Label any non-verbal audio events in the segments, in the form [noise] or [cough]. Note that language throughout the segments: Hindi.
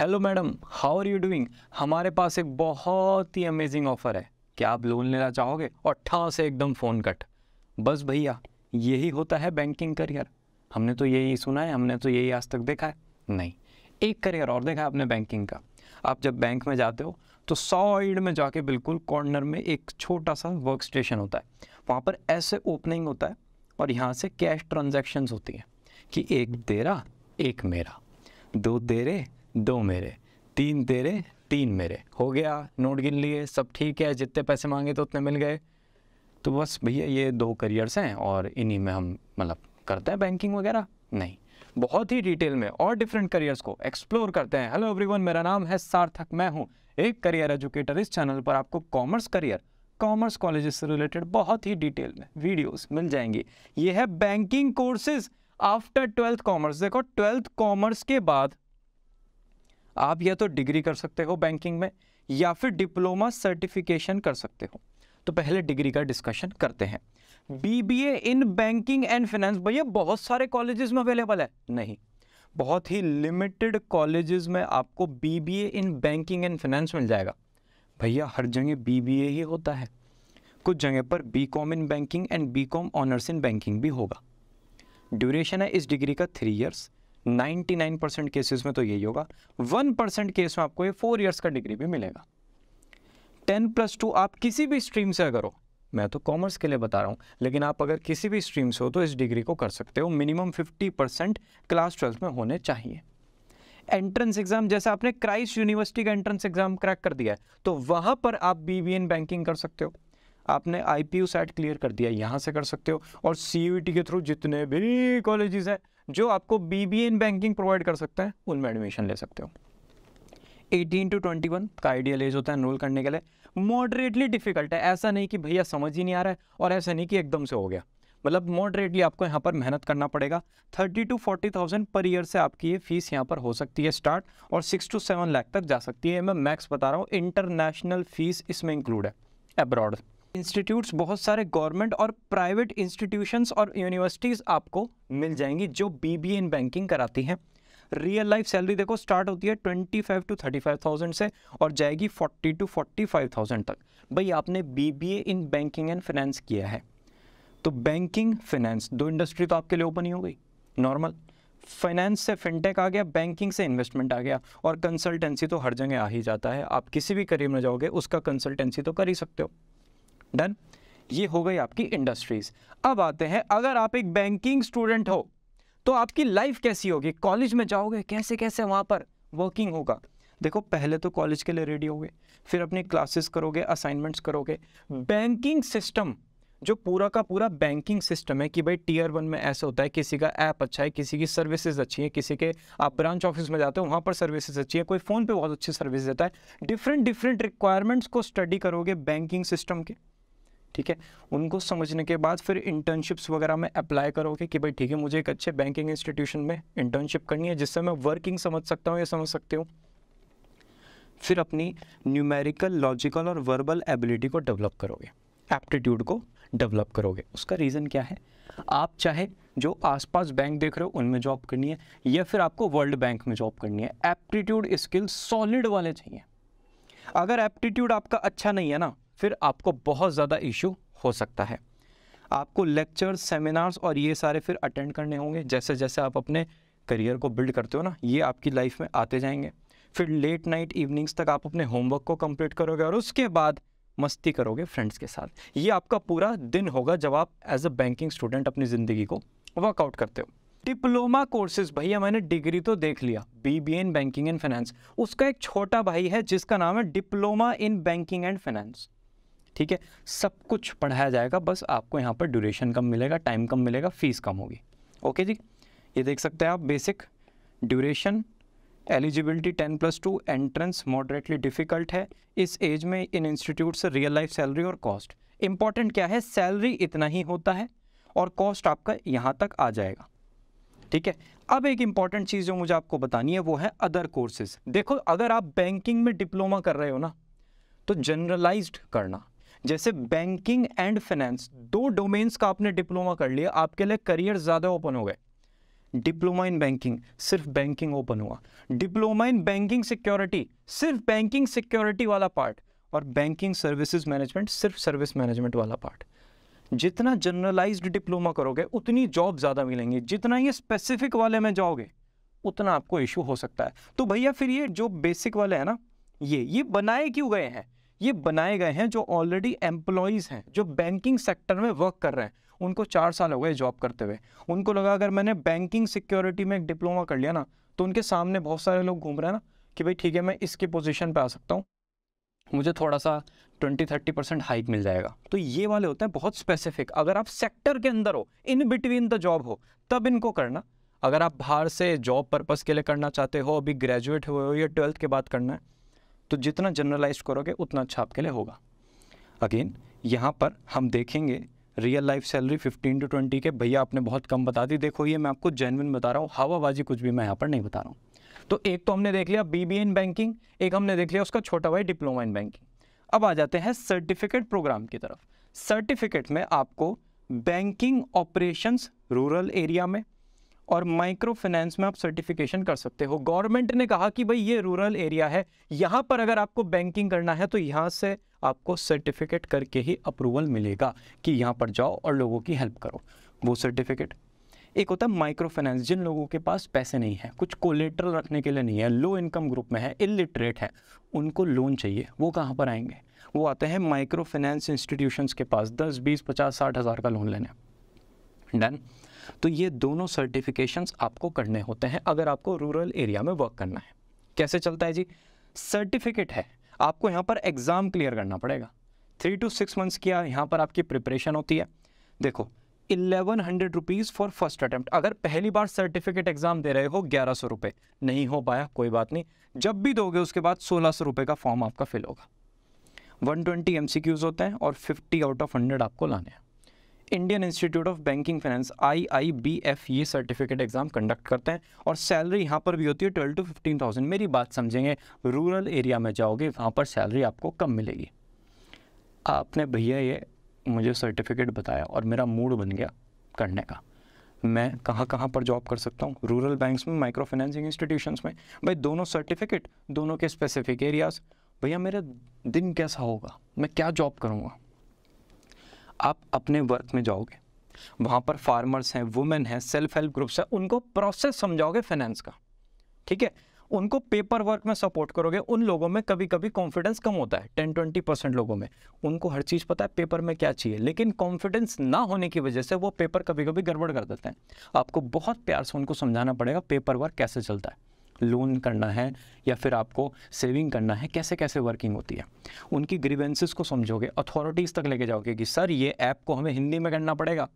Hello madam how are you doing हमारे पास एक बहुत ही अमेजिंग ऑफर है क्या आप लोन लेना चाहोगे और ठा से एकदम फ़ोन कट बस भैया यही होता है बैंकिंग करियर हमने तो यही सुना है हमने तो यही आज तक देखा है नहीं एक करियर और देखा है आपने बैंकिंग का आप जब बैंक में जाते हो तो साइड में जाके बिल्कुल कॉर्नर में एक छोटा सा वर्क स्टेशन होता है वहाँ पर ऐसे ओपनिंग होता है और यहाँ से कैश ट्रांजेक्शन्स होती हैं कि एक देरा एक मेरा दो देरे दो मेरे तीन तेरे तीन मेरे हो गया नोट गिन लिए सब ठीक है जितने पैसे मांगे तो उतने मिल गए तो बस भैया ये दो करियर्स हैं और इन्हीं में हम मतलब करते हैं बैंकिंग वगैरह नहीं बहुत ही डिटेल में और डिफरेंट करियर्स को एक्सप्लोर करते हैं हेलो एवरीवन मेरा नाम है सार्थक मैं हूँ एक करियर एजुकेटर इस चैनल पर आपको कॉमर्स करियर कॉमर्स कॉलेज से रिलेटेड बहुत ही डिटेल में वीडियोस मिल जाएंगी ये है banking courses after twelfth commerce देखो ट्वेल्थ कॉमर्स के बाद आप या तो डिग्री कर सकते हो बैंकिंग में या फिर डिप्लोमा सर्टिफिकेशन कर सकते हो तो पहले डिग्री का डिस्कशन करते हैं BBA in banking and finance भैया बहुत सारे कॉलेजेस में अवेलेबल है नहीं बहुत ही लिमिटेड कॉलेजेस में आपको BBA in banking and finance मिल जाएगा भैया हर जगह बीबीए ही होता है कुछ जगह पर BCom in banking and BCom honours in banking भी होगा ड्यूरेशन है इस डिग्री का थ्री ईयर्स 99 परसेंट केसेस में तो यही होगा 1 परसेंट केस में आपको ये फोर इयर्स का डिग्री भी मिलेगा 10 प्लस टू आप किसी भी स्ट्रीम से अगर हो मैं तो कॉमर्स के लिए बता रहा हूँ लेकिन आप अगर किसी भी स्ट्रीम से हो तो इस डिग्री को कर सकते हो मिनिमम 50 परसेंट क्लास ट्वेल्थ में होने चाहिए एंट्रेंस एग्जाम जैसे आपने क्राइस्ट यूनिवर्सिटी का एंट्रेंस एग्जाम क्रैक कर दिया है तो वहां पर आप बी बैंकिंग कर सकते हो आपने आई पी सेट क्लियर कर दिया यहाँ से कर सकते हो और सी टी e के थ्रू जितने भी कॉलेजेस हैं जो आपको B B in banking provide कर सकते हैं उनमें एडमिशन ले सकते हो 18 टू 21 का आइडियल एज होता है एनरोल करने के लिए मॉडरेटली डिफिकल्ट है ऐसा नहीं कि भैया समझ ही नहीं आ रहा है और ऐसा नहीं कि एकदम से हो गया मतलब मॉडरेटली आपको यहाँ पर मेहनत करना पड़ेगा thirty to forty thousand per year से आपकी ये फीस यहाँ पर हो सकती है स्टार्ट और सिक्स टू सेवन लाख तक जा सकती है मैं मैक्स बता रहा हूँ इंटरनेशनल फीस इसमें इंक्लूड है एब्रॉड इंस्टीट्यूट्स बहुत सारे गवर्नमेंट और प्राइवेट इंस्टीट्यूशंस और यूनिवर्सिटीज़ आपको मिल जाएंगी जो बी बी इन बैंकिंग कराती हैं रियल लाइफ सैलरी देखो स्टार्ट होती है twenty five to thirty five thousand से और जाएगी forty to forty five thousand तक भाई आपने B B A in banking and finance किया है तो बैंकिंग फाइनेंस दो इंडस्ट्री तो आपके लिए ओपन ही हो गई नॉर्मल फाइनेंस से फिनटेक आ गया बैंकिंग से इन्वेस्टमेंट आ गया और कंसल्टेंसी तो हर जगह आ ही जाता है आप किसी भी करियर में जाओगे उसका कंसल्टेंसी तो कर ही सकते हो डन ये हो गई आपकी इंडस्ट्रीज अब आते हैं अगर आप एक बैंकिंग स्टूडेंट हो तो आपकी लाइफ कैसी होगी कॉलेज में जाओगे कैसे कैसे वहाँ पर वर्किंग होगा देखो पहले तो कॉलेज के लिए रेडी होगे फिर अपनी क्लासेस करोगे असाइनमेंट्स करोगे बैंकिंग सिस्टम जो पूरा का पूरा बैंकिंग सिस्टम है कि भाई टीयर वन में ऐसा होता है किसी का ऐप अच्छा है किसी की सर्विसेज अच्छी है किसी के आप ब्रांच ऑफिस में जाते हो वहाँ पर सर्विसेज अच्छी है कोई फ़ोन पे बहुत अच्छी सर्विस देता है डिफरेंट डिफरेंट रिक्वायरमेंट्स को स्टडी करोगे बैंकिंग सिस्टम के ठीक है उनको समझने के बाद फिर इंटर्नशिप्स वगैरह में अप्लाई करोगे कि भाई ठीक है मुझे एक अच्छे बैंकिंग इंस्टीट्यूशन में इंटर्नशिप करनी है जिससे मैं वर्किंग समझ सकता हूँ या समझ सकते हो फिर अपनी न्यूमेरिकल लॉजिकल और वर्बल एबिलिटी को डेवलप करोगे एप्टीट्यूड को डेवलप करोगे उसका रीज़न क्या है आप चाहे जो आसपास बैंक देख रहे हो उनमें जॉब करनी है या फिर आपको वर्ल्ड बैंक में जॉब करनी है एप्टीट्यूड स्किल सॉलिड वाले चाहिए अगर एप्टीट्यूड आपका अच्छा नहीं है ना फिर आपको बहुत ज़्यादा इशू हो सकता है आपको लेक्चर सेमिनार्स और ये सारे फिर अटेंड करने होंगे जैसे जैसे आप अपने करियर को बिल्ड करते हो ना ये आपकी लाइफ में आते जाएंगे फिर लेट नाइट इवनिंग्स तक आप अपने होमवर्क को कंप्लीट करोगे और उसके बाद मस्ती करोगे फ्रेंड्स के साथ ये आपका पूरा दिन होगा जब आप एज अ बैंकिंग स्टूडेंट अपनी ज़िंदगी को वर्कआउट करते हो डिप्लोमा कोर्सेज भैया मैंने डिग्री तो देख लिया B B in banking and finance उसका एक छोटा भाई है जिसका नाम है diploma in banking and finance ठीक है सब कुछ पढ़ाया जाएगा बस आपको यहाँ पर ड्यूरेशन कम मिलेगा टाइम कम मिलेगा फीस कम होगी ओके जी ये देख सकते हैं आप basic duration eligibility ten plus two entrance moderately difficult है इस एज में इन इंस्टीट्यूट से रियल लाइफ सैलरी और कॉस्ट इम्पॉर्टेंट क्या है सैलरी इतना ही होता है और कॉस्ट आपका यहाँ तक आ जाएगा ठीक है अब एक इम्पॉर्टेंट चीज़ जो मुझे आपको बतानी है वो है अदर कोर्सेज देखो अगर आप बैंकिंग में डिप्लोमा कर रहे हो ना तो जनरलाइज्ड करना जैसे बैंकिंग एंड फाइनेंस दो डोमेन्स का आपने डिप्लोमा कर लिया आपके लिए करियर ज़्यादा ओपन हो गए डिप्लोमा इन बैंकिंग सिर्फ बैंकिंग ओपन हुआ डिप्लोमा इन बैंकिंग सिक्योरिटी सिर्फ बैंकिंग सिक्योरिटी वाला पार्ट और बैंकिंग सर्विसेज मैनेजमेंट सिर्फ सर्विस मैनेजमेंट वाला पार्ट जितना जनरलाइज्ड डिप्लोमा करोगे उतनी जॉब ज़्यादा मिलेंगी जितना ये स्पेसिफिक वाले में जाओगे उतना आपको इश्यू हो सकता है तो भैया फिर ये जो बेसिक वाले हैं ना ये ये बनाए क्यों गए हैं ये बनाए गए हैं जो ऑलरेडी एम्प्लॉयज़ हैं जो बैंकिंग सेक्टर में वर्क कर रहे हैं उनको चार साल हो गए जॉब करते हुए उनको लगा अगर मैंने बैंकिंग सिक्योरिटी में एक डिप्लोमा कर लिया ना तो उनके सामने बहुत सारे लोग घूम रहे हैं ना कि भाई ठीक है मैं इसकी पोजिशन पर आ सकता हूँ मुझे थोड़ा सा ट्वेंटी थर्टी परसेंट हाइक मिल जाएगा तो ये वाले होते हैं बहुत स्पेसिफिक अगर आप सेक्टर के अंदर हो इन बिटवीन द जॉब हो तब इनको करना अगर आप बाहर से जॉब पर्पज़ के लिए करना चाहते हो अभी ग्रेजुएट हुए हो या ट्वेल्थ के बाद करना है तो जितना जनरलाइज करोगे उतना अच्छा आपके लिए होगा अगेन यहाँ पर हम देखेंगे रियल लाइफ सैलरी 15 टू 20 के भैया आपने बहुत कम बता दी देखो ये मैं आपको जेनविन बता रहा हूँ हवाबाजी कुछ भी मैं यहाँ पर नहीं बता रहा हूँ तो एक तो हमने देख लिया बी इन बैंकिंग एक हमने देख लिया उसका छोटा भाई डिप्लोमा इन बैंकिंग अब आ जाते हैं सर्टिफिकेट प्रोग्राम की तरफ सर्टिफिकेट में आपको बैंकिंग ऑपरेशंस रूरल एरिया में और माइक्रो फाइनेंस में आप सर्टिफिकेशन कर सकते हो गवर्नमेंट ने कहा कि भाई ये रूरल एरिया है यहाँ पर अगर आपको बैंकिंग करना है तो यहाँ से आपको सर्टिफिकेट करके ही अप्रूवल मिलेगा कि यहाँ पर जाओ और लोगों की हेल्प करो वो सर्टिफिकेट एक होता है माइक्रो फाइनेंस जिन लोगों के पास पैसे नहीं है कुछ कोलेट्रल रखने के लिए नहीं है लो इनकम ग्रुप में है इलिटरेट है उनको लोन चाहिए वो कहाँ पर आएंगे वो आते हैं माइक्रो फाइनेंस इंस्टीट्यूशंस के पास दस बीस पचास साठ हज़ार का लोन लेने डन तो ये दोनों सर्टिफिकेशंस आपको करने होते हैं अगर आपको रूरल एरिया में वर्क करना है कैसे चलता है जी सर्टिफिकेट है आपको यहाँ पर एग्ज़ाम क्लियर करना पड़ेगा थ्री टू सिक्स मंथ्स किया यहाँ पर आपकी प्रिपरेशन होती है देखो eleven hundred rupees for first attempt अगर पहली बार सर्टिफिकेट एग्ज़ाम दे रहे हो ग्यारह सौ रुपये नहीं हो पाया कोई बात नहीं जब भी दोगे उसके बाद सोलह सौ रुपये का फॉर्म आपका फिल होगा one twenty M C Qs होते हैं और फिफ्टी आउट ऑफ हंड्रेड आपको लाने हैं Indian Institute of Banking Finance IIBF ये सर्टिफिकेट एग्जाम कंडक्ट करते हैं और सैलरी यहाँ पर भी होती है ट्वेल्व टू फिफ्टीन थाउजेंड मेरी बात समझेंगे रूरल एरिया में जाओगे वहाँ पर सैलरी आपको कम मिलेगी आपने भैया ये मुझे सर्टिफिकेट बताया और मेरा मूड बन गया करने का मैं कहाँ कहाँ पर जॉब कर सकता हूँ रूरल बैंक्स में माइक्रो फाइनेंसिंग इंस्टीट्यूशंस में भाई दोनों सर्टिफिकेट दोनों के स्पेसिफिक एरियाज भैया मेरा दिन कैसा होगा मैं क्या जॉब करूँगा आप अपने वर्क में जाओगे वहाँ पर फार्मर्स हैं वुमेन हैं सेल्फ हेल्प ग्रुप्स हैं उनको प्रोसेस समझाओगे फाइनेंस का ठीक है उनको पेपर वर्क में सपोर्ट करोगे उन लोगों में कभी कभी कॉन्फिडेंस कम होता है टेन ट्वेंटी परसेंट लोगों में उनको हर चीज़ पता है पेपर में क्या चाहिए लेकिन कॉन्फिडेंस ना होने की वजह से वो पेपर कभी कभी गड़बड़ कर देते हैं आपको बहुत प्यार से उनको समझाना पड़ेगा पेपर वर्क कैसे चलता है लोन करना है या फिर आपको सेविंग करना है कैसे कैसे वर्किंग होती है उनकी ग्रीवेंसेस को समझोगे अथॉरिटीज़ तक लेके जाओगे कि सर ये ऐप को हमें हिंदी में करना पड़ेगा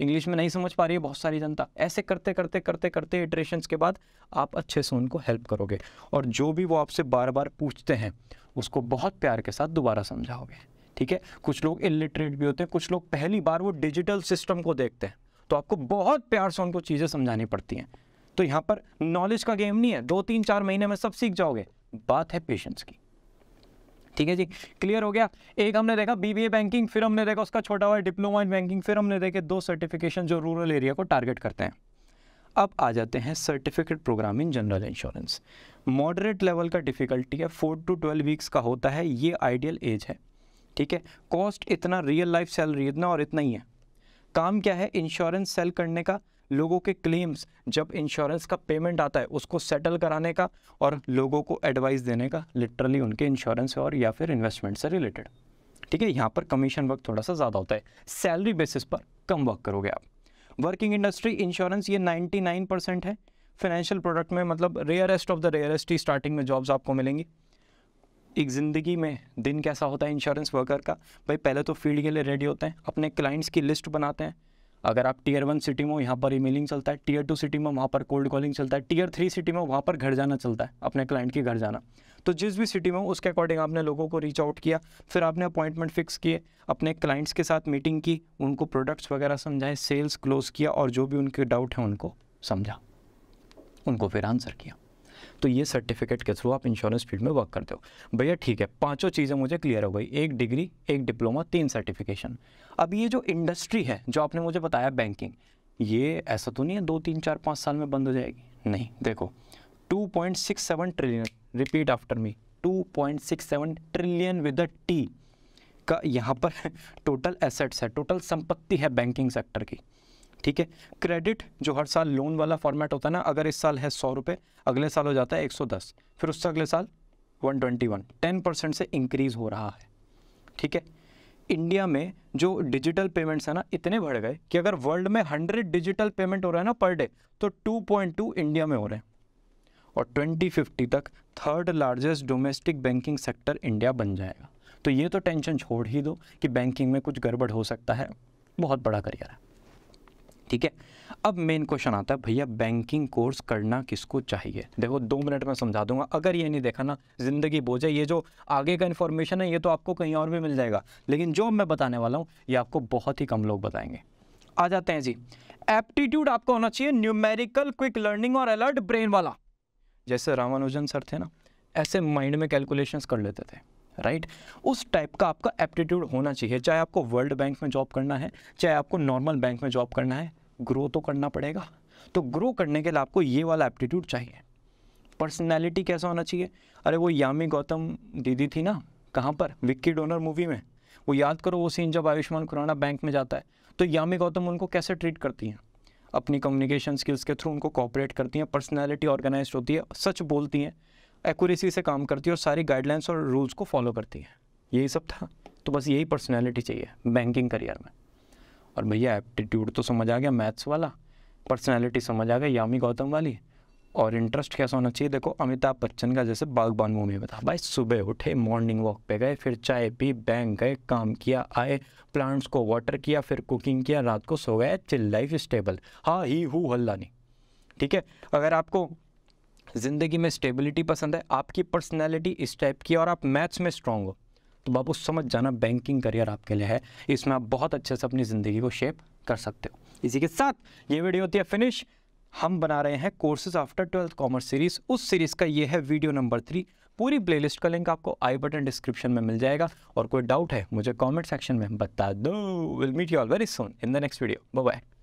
इंग्लिश में नहीं समझ पा रही है बहुत सारी जनता ऐसे करते करते करते करते इटरेशन के बाद आप अच्छे से उनको हेल्प करोगे और जो भी वो आपसे बार बार पूछते हैं उसको बहुत प्यार के साथ दोबारा समझाओगे ठीक है कुछ लोग इलिटरेट भी होते हैं कुछ लोग पहली बार वो डिजिटल सिस्टम को देखते हैं तो आपको बहुत प्यार से उनको चीज़ें समझानी पड़ती हैं तो यहाँ पर नॉलेज का गेम नहीं है दो तीन चार महीने में सब सीख जाओगे बात है पेशेंस की ठीक है जी क्लियर हो गया एक हमने देखा बीबीए बैंकिंग फिर हमने देखा उसका छोटा हुआ डिप्लोमा इन बैंकिंग फिर हमने देखे दो सर्टिफिकेशन जो रूरल एरिया को टारगेट करते हैं अब आ जाते हैं certificate program in general insurance moderate level का डिफ़िकल्टी है फोर टू ट्वेल्व वीक्स का होता है ये आइडियल एज है ठीक है कॉस्ट इतना रियल लाइफ सैलरी इतना और इतना ही है काम क्या है इंश्योरेंस सेल करने का लोगों के क्लेम्स जब इंश्योरेंस का पेमेंट आता है उसको सेटल कराने का और लोगों को एडवाइस देने का लिटरली उनके इंश्योरेंस और या फिर इन्वेस्टमेंट से रिलेटेड ठीक है यहाँ पर कमीशन वर्क थोड़ा सा ज़्यादा होता है सैलरी बेसिस पर कम वर्क करोगे आप वर्किंग इंडस्ट्री इंश्योरेंस ये 99 परसेंट है फाइनेंशियल प्रोडक्ट में मतलब रेयरेस्ट ऑफ द रेयरेस्ट ही स्टार्टिंग में जॉब्स आपको मिलेंगी एक ज़िंदगी में दिन कैसा होता है इंश्योरेंस वर्कर का भाई पहले तो फील्ड के लिए रेडी होते हैं अपने क्लाइंट्स की लिस्ट बनाते हैं अगर आप टीयर वन सिटी में हो यहाँ पर ईमेलिंग चलता है टीयर टू सिटी में वहाँ पर कोल्ड कॉलिंग चलता है टीयर थ्री सिटी में वहाँ पर घर जाना चलता है अपने क्लाइंट के घर जाना तो जिस भी सिटी में हो उसके अकॉर्डिंग आपने लोगों को रीच आउट किया फिर आपने अपॉइंटमेंट फिक्स किए अपने क्लाइंट्स के साथ मीटिंग की उनको प्रोडक्ट्स वगैरह समझाए सेल्स क्लोज किया और जो भी उनके डाउट हैं उनको समझा उनको फिर आंसर किया तो ये सर्टिफिकेट के थ्रू आप इंश्योरेंस फील्ड में वर्क करते हो भैया ठीक है पाँचों चीज़ें मुझे क्लियर हो गई एक डिग्री एक डिप्लोमा तीन सर्टिफिकेशन अब ये जो इंडस्ट्री है जो आपने मुझे बताया बैंकिंग ये ऐसा तो नहीं है दो तीन चार पाँच साल में बंद हो जाएगी नहीं देखो 2.67 trillion repeat after me 2.67 trillion with T का यहाँ पर टोटल [laughs] एसेट्स है टोटल संपत्ति है बैंकिंग सेक्टर की ठीक है क्रेडिट जो हर साल लोन वाला फॉर्मेट होता है ना अगर इस साल है सौ रुपये अगले साल हो जाता है एक सौ दस फिर उससे अगले साल one twenty one ten percent से इंक्रीज़ हो रहा है ठीक है इंडिया में जो डिजिटल पेमेंट्स है ना इतने बढ़ गए कि अगर वर्ल्ड में हंड्रेड डिजिटल पेमेंट हो रहा है ना पर डे तो टू पॉइंट टू इंडिया में हो रहे हैं और ट्वेंटी फिफ्टी तक third largest domestic banking sector India बन जाएगा तो ये तो टेंशन छोड़ ही दो कि बैंकिंग में कुछ गड़बड़ हो सकता है बहुत बड़ा करियर है ठीक है अब मेन क्वेश्चन आता है भैया बैंकिंग कोर्स करना किसको चाहिए देखो दो मिनट में समझा दूंगा अगर ये नहीं देखा ना ज़िंदगी बोझ है ये जो आगे का इन्फॉर्मेशन है ये तो आपको कहीं और भी मिल जाएगा लेकिन जो मैं बताने वाला हूँ ये आपको बहुत ही कम लोग बताएंगे आ जाते हैं जी एप्टीट्यूड आपको होना चाहिए न्यूमेरिकल क्विक लर्निंग और अलर्ट ब्रेन वाला जैसे रामानुजन सर थे ना ऐसे माइंड में कैलकुलेशंस कर लेते थे राइट right? उस टाइप का आपका एप्टीट्यूड होना चाहिए चाहे आपको वर्ल्ड बैंक में जॉब करना है चाहे आपको नॉर्मल बैंक में जॉब करना है ग्रो तो करना पड़ेगा तो ग्रो करने के लिए आपको ये वाला एप्टीट्यूड चाहिए पर्सनैलिटी कैसा होना चाहिए अरे वो यामी गौतम दीदी थी ना कहाँ पर विक्की डोनर मूवी में वो याद करो वो सीन जब आयुष्मान खुराना बैंक में जाता है तो यामी गौतम उनको कैसे ट्रीट करती हैं अपनी कम्युनिकेशन स्किल्स के थ्रू उनको कॉपरेट करती हैं पर्सनैलिटी ऑर्गेनाइज होती है सच बोलती हैं एक्यूरेसी से काम करती है और सारी गाइडलाइंस और रूल्स को फॉलो करती हैं यही सब था तो बस यही पर्सनैलिटी चाहिए बैंकिंग करियर में और भैया एप्टीट्यूड तो समझ आ गया मैथ्स वाला पर्सनैलिटी समझ आ गया यामी गौतम वाली और इंटरेस्ट कैसा होना चाहिए देखो अमिताभ बच्चन का जैसे बागबान मूवी में था भाई सुबह उठे मॉर्निंग वॉक पे गए फिर चाय पी बैंक गए काम किया आए प्लांट्स को वाटर किया फिर कुकिंग किया रात को सो गए चिल लाइफ स्टेबल हाँ ही हु हल्ला नहीं ठीक है अगर आपको ज़िंदगी में स्टेबिलिटी पसंद है आपकी पर्सनैलिटी इस टाइप की और आप मैथ्स में स्ट्रांग हो तो बाबू समझ जाना बैंकिंग करियर आपके लिए है इसमें आप बहुत अच्छे से अपनी ज़िंदगी को शेप कर सकते हो इसी के साथ ये वीडियो होती है फिनिश हम बना रहे हैं courses after twelfth commerce series उस सीरीज़ का ये है वीडियो नंबर थ्री पूरी प्लेलिस्ट का लिंक आपको आई बटन डिस्क्रिप्शन में मिल जाएगा और कोई डाउट है मुझे कमेंट सेक्शन में बता दो will meet you all very soon in the next video bye